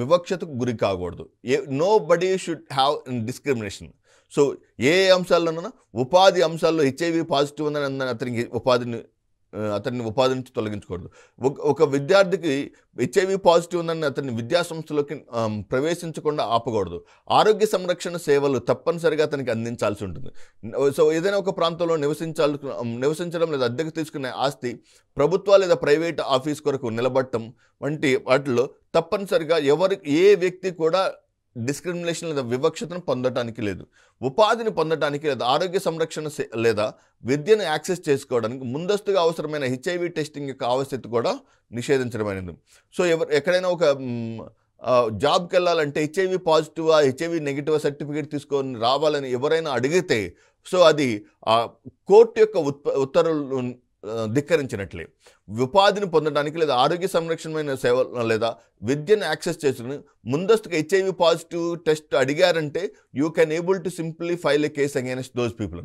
వివక్షతకు గురి కాకూడదు ఏ nobody should have discrimination so ఏ అంశాల్లోనైనా ఉపాధి అంశాల్లో హెచ్ఐవి పాజిటివ్ ఉందని అతనికి ఉపాధిని అతన్ని ఉపాధి నుంచి తొలగించకూడదు ఒక విద్యార్థికి హెచ్ఐవి పాజిటివ్ ఉందని అతన్ని విద్యాసంస్థలోకి ప్రవేశించకుండా ఆపకూడదు ఆరోగ్య సంరక్షణ సేవలు తప్పనిసరిగా అతనికి అందించాల్సి ఉంటుంది సో ఏదైనా ఒక ప్రాంతంలో నివసించాలి నివసించడం లేదా అద్దెకు తీసుకునే ఆస్తి ప్రభుత్వ లేదా ప్రైవేట్ ఆఫీస్ కొరకు నిలబడటం వంటి వాటిలో తప్పనిసరిగా ఎవరి ఏ వ్యక్తి కూడా డిస్క్రిమినేషన్ లేదా వివక్షతను పొందటానికి లేదు ఉపాధిని పొందటానికి లేదా ఆరోగ్య సంరక్షణ లేదా విద్యను యాక్సెస్ చేసుకోవడానికి ముందస్తుగా అవసరమైన హెచ్ఐవి టెస్టింగ్ యొక్క ఆవశ్యత కూడా నిషేధించడమైనది సో ఎవరు ఎక్కడైనా ఒక జాబ్కి వెళ్ళాలంటే HIV positive HIV negative certificate తీసుకొని రావాలని ఎవరైనా అడిగితే సో అది కోర్టు యొక్క ఉత్ప ఉత్తర్వులు ధిక్కరించినట్లే ఉపాధిని పొందడానికి లేదా ఆరోగ్య సంరక్షణమైన సేవ లేదా విద్యను యాక్సెస్ చేసుకుని ముందస్తుగా హెచ్ఐవి పాజిటివ్ టెస్ట్ అడిగారంటే you can able to simply file a case against those people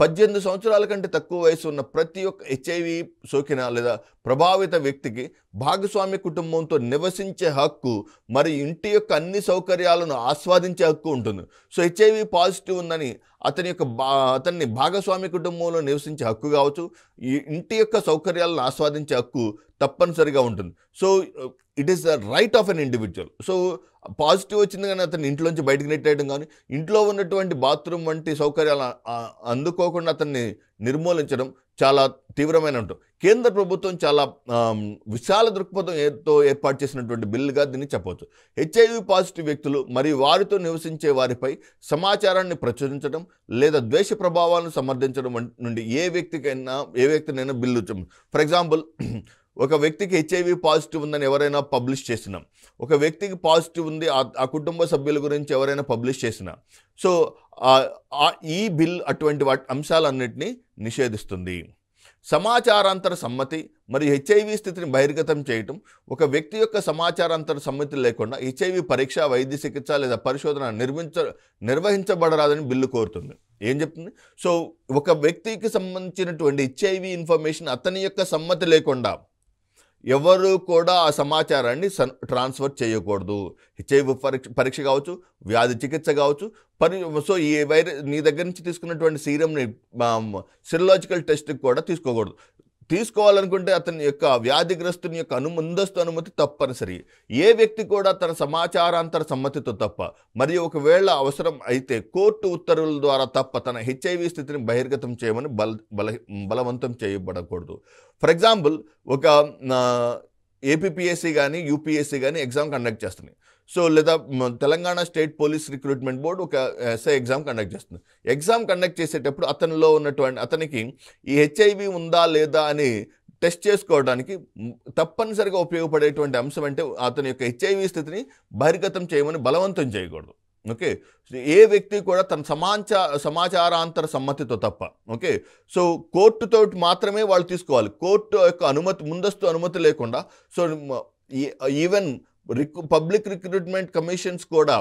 పద్దెనిమిది సంవత్సరాల కంటే తక్కువ వయసు ఉన్న ప్రతి ఒక్క హెచ్ఐవి సోకిన లేదా ప్రభావిత వ్యక్తికి భాగస్వామి కుటుంబంతో నివసించే హక్కు మరి ఇంటి యొక్క అన్ని సౌకర్యాలను ఆస్వాదించే హక్కు ఉంటుంది సో హెచ్ఐవి పాజిటివ్ ఉందని అతని యొక్క బా అతన్ని భాగస్వామి కుటుంబంలో నివసించే హక్కు కావచ్చు ఈ ఇంటి యొక్క సౌకర్యాలను ఆస్వాదించే హక్కు తప్పనిసరిగా ఉంటుంది so it is the right of an individual so positive వచ్చింది కానీ అతను ఇంట్లోంచి బయటకు నెట్టేయడం కానీ ఇంట్లో ఉన్నటువంటి బాత్రూమ్ వంటి సౌకర్యాలు అందుకోకుండా అతన్ని నిర్మూలించడం చాలా తీవ్రమైన ఉంటుంది కేంద్ర ప్రభుత్వం చాలా విశాల దృక్పథం ఏతో ఏర్పాటు చేసినటువంటి బిల్లుగా దీన్ని చెప్పవచ్చు హెచ్ఐవి పాజిటివ్ వ్యక్తులు మరియు వారితో నివసించే వారిపై సమాచారాన్ని ప్రచురించడం లేదా ద్వేష ప్రభావాలను సమర్థించడం నుండి ఏ వ్యక్తికైనా ఏ వ్యక్తినైనా బిల్లు ఫర్ ఎగ్జాంపుల్ ఒక వ్యక్తికి హెచ్ఐవి పాజిటివ్ ఉందని ఎవరైనా పబ్లిష్ చేసినాం ఒక వ్యక్తికి పాజిటివ్ ఉంది ఆ కుటుంబ సభ్యుల గురించి ఎవరైనా పబ్లిష్ చేసినా సో ఈ బిల్ అటువంటి వాటి అంశాలన్నింటినీ నిషేధిస్తుంది సమాచారాంతర సమ్మతి మరియు హెచ్ఐవి స్థితిని బహిర్గతం చేయటం ఒక వ్యక్తి యొక్క సమాచారాంతర సమ్మతి లేకుండా హెచ్ఐవి పరీక్ష వైద్య చికిత్స లేదా పరిశోధన నిర్మించ నిర్వహించబడరాదని బిల్లు కోరుతుంది ఏం చెప్తుంది సో ఒక వ్యక్తికి సంబంధించినటువంటి హెచ్ఐవి ఇన్ఫర్మేషన్ అతని యొక్క సమ్మతి లేకుండా ఎవరు కూడా ఆ సమాచారాన్ని ట్రాన్స్ఫర్ చేయకూడదు హెచ్ఐవి పరీక్ష పరీక్ష కావచ్చు వ్యాధి చికిత్స కావచ్చు పని సో ఈ వైరస్ నీ దగ్గర నుంచి తీసుకున్నటువంటి సీరంని సిరలాజికల్ టెస్ట్కి కూడా తీసుకోకూడదు తీసుకోవాలనుకుంటే అతని యొక్క వ్యాధిగ్రస్తుని యొక్క అను ముందస్తు అనుమతి తప్పనిసరి ఏ వ్యక్తి కూడా తన సమాచారాంతర సమ్మతితో తప్ప మరియు ఒకవేళ అవసరం అయితే కోర్టు ఉత్తర్వుల ద్వారా తప్ప తన హెచ్ఐవి స్థితిని బహిర్గతం చేయమని బల బల బలవంతం చేయబడకూడదు ఫర్ ఎగ్జాంపుల్ ఒక ఏపీపీఎస్సీ కానీ యూపీఎస్సీ కానీ ఎగ్జామ్ కండక్ట్ చేస్తున్నాయి సో లేదా Telangana state police recruitment board ఒక ఎస్ఐ ఎగ్జామ్ కండక్ట్ చేస్తుంది ఎగ్జామ్ కండక్ట్ చేసేటప్పుడు అతనిలో ఉన్నటువంటి అతనికి ఈ హెచ్ఐవి ఉందా లేదా అని టెస్ట్ చేసుకోవడానికి తప్పనిసరిగా ఉపయోగపడేటువంటి అంశం అంటే అతని యొక్క హెచ్ఐవి స్థితిని బహిర్గతం చేయమని బలవంతం చేయకూడదు ఓకే ఏ వ్యక్తి కూడా తన సమాచ సమాచారాంతర సమ్మతితో తప్ప ఓకే సో కోర్టుతో మాత్రమే వాళ్ళు తీసుకోవాలి కోర్టు యొక్క అనుమతి ముందస్తు అనుమతి లేకుండా so even public recruitment commissions కూడా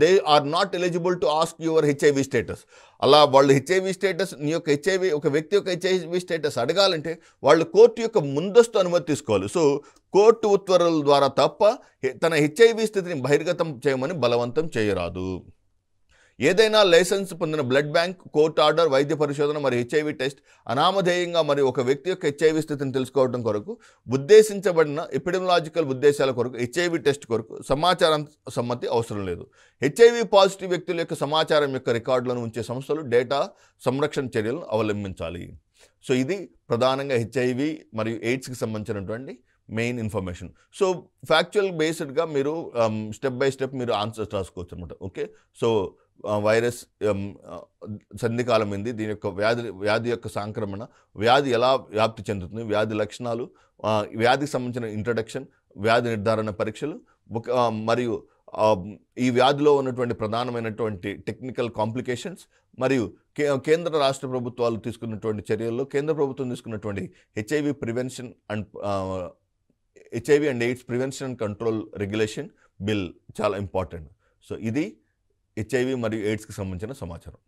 they are not eligible to ask your HIV status అలా వాళ్ళు హెచ్ఐవి స్టేటస్ నీ యొక్క హెచ్ఐవి ఒక వ్యక్తి యొక్క హెచ్ఐవి స్టేటస్ అడగాలంటే వాళ్ళు కోర్టు యొక్క ముందస్తు అనుమతి తీసుకోవాలి సో కోర్టు ఉత్తర్వుల ద్వారా తప్ప తన హెచ్ఐవి స్థితిని బహిర్గతం చేయమని బలవంతం చేయరాదు ఏదైనా లైసెన్స్ పొందిన బ్లడ్ బ్యాంక్ కోర్టు ఆర్డర్ వైద్య పరిశోధన మరియు హెచ్ఐవి టెస్ట్ అనామధేయంగా మరి ఒక వ్యక్తి యొక్క హెచ్ఐవి స్థితిని తెలుసుకోవడం కొరకు ఉద్దేశించబడిన ఎపిడమలాజికల్ ఉద్దేశాల కొరకు హెచ్ఐవి టెస్ట్ కొరకు సమాచారం సమ్మతి అవసరం లేదు హెచ్ఐవి పాజిటివ్ వ్యక్తుల యొక్క సమాచారం యొక్క రికార్డులను ఉంచే సంస్థలు డేటా సంరక్షణ చర్యలను అవలంబించాలి సో ఇది ప్రధానంగా హెచ్ఐవి మరియు ఎయిడ్స్కి సంబంధించినటువంటి మెయిన్ ఇన్ఫర్మేషన్ సో ఫ్యాక్చువల్ బేస్డ్గా మీరు స్టెప్ బై స్టెప్ మీరు ఆన్సర్స్ రాసుకోవచ్చు అనమాట ఓకే సో వైరస్ ఉంది దీని యొక్క వ్యాధి వ్యాధి యొక్క సంక్రమణ వ్యాధి ఎలా వ్యాప్తి చెందుతుంది వ్యాధి లక్షణాలు వ్యాధికి సంబంధించిన ఇంట్రడక్షన్ వ్యాధి నిర్ధారణ పరీక్షలు మరియు ఈ వ్యాధిలో ఉన్నటువంటి ప్రధానమైనటువంటి టెక్నికల్ కాంప్లికేషన్స్ మరియు కేంద్ర రాష్ట్ర ప్రభుత్వాలు తీసుకున్నటువంటి చర్యల్లో కేంద్ర ప్రభుత్వం తీసుకున్నటువంటి HIV prevention and HIV and AIDS prevention and control regulation bill చాలా ఇంపార్టెంట్ సో ఇది హెచ్ఐవి మరియు ఎయిడ్స్కి సంబంధించిన సమాచారం